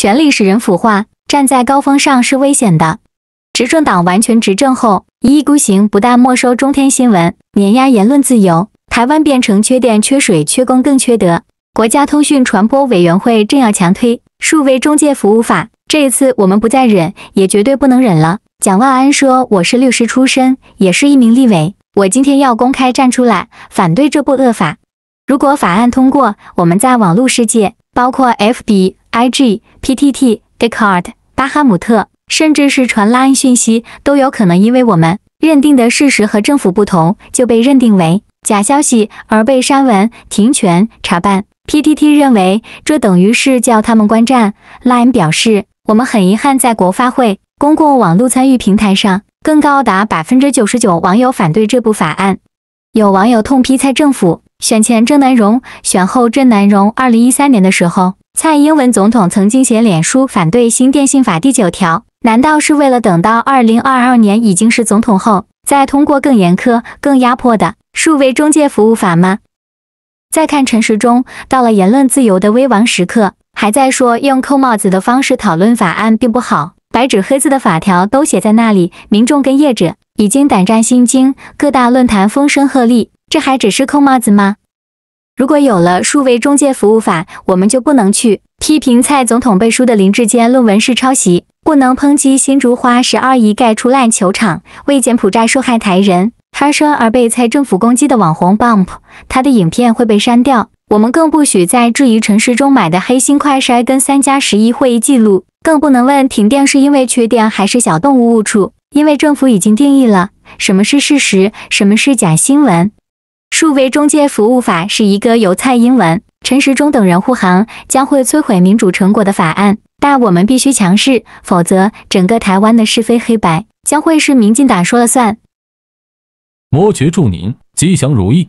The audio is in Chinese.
权力使人腐化，站在高峰上是危险的。执政党完全执政后一意孤行，不但没收中天新闻，碾压言论自由，台湾变成缺电、缺水、缺工，更缺德。国家通讯传播委员会正要强推数位中介服务法，这一次我们不再忍，也绝对不能忍了。蒋万安说：“我是律师出身，也是一名立委，我今天要公开站出来反对这部恶法。如果法案通过，我们在网络世界，包括 FB。” iG、PTT、Decard、巴哈姆特，甚至是传 Line 讯息，都有可能因为我们认定的事实和政府不同，就被认定为假消息而被删文、停权、查办。PTT 认为这等于是叫他们观战。Line 表示，我们很遗憾在国发会公共网络参与平台上，更高达百分之九十九网友反对这部法案。有网友痛批蔡政府，选前郑南荣，选后郑南荣。二零一三年的时候。蔡英文总统曾经写脸书反对新电信法第九条，难道是为了等到二零二二年已经是总统后，再通过更严苛、更压迫的数位中介服务法吗？再看陈时中，到了言论自由的危亡时刻，还在说用扣帽子的方式讨论法案并不好，白纸黑字的法条都写在那里，民众跟业者已经胆战心惊，各大论坛风声鹤唳，这还只是扣帽子吗？如果有了数位中介服务法，我们就不能去批评蔡总统背书的林志坚论文是抄袭，不能抨击新竹花十二亿盖出烂球场为柬埔寨受害台人发声而被蔡政府攻击的网红 Bump，他的影片会被删掉。我们更不许在质疑陈市中买的黑心快筛跟三加十一会议记录，更不能问停电是因为缺电还是小动物误触，因为政府已经定义了什么是事实，什么是假新闻。《数位中介服务法》是一个由蔡英文、陈时中等人护航，将会摧毁民主成果的法案，但我们必须强势，否则整个台湾的是非黑白将会是民进党说了算。摩爵祝您吉祥如意。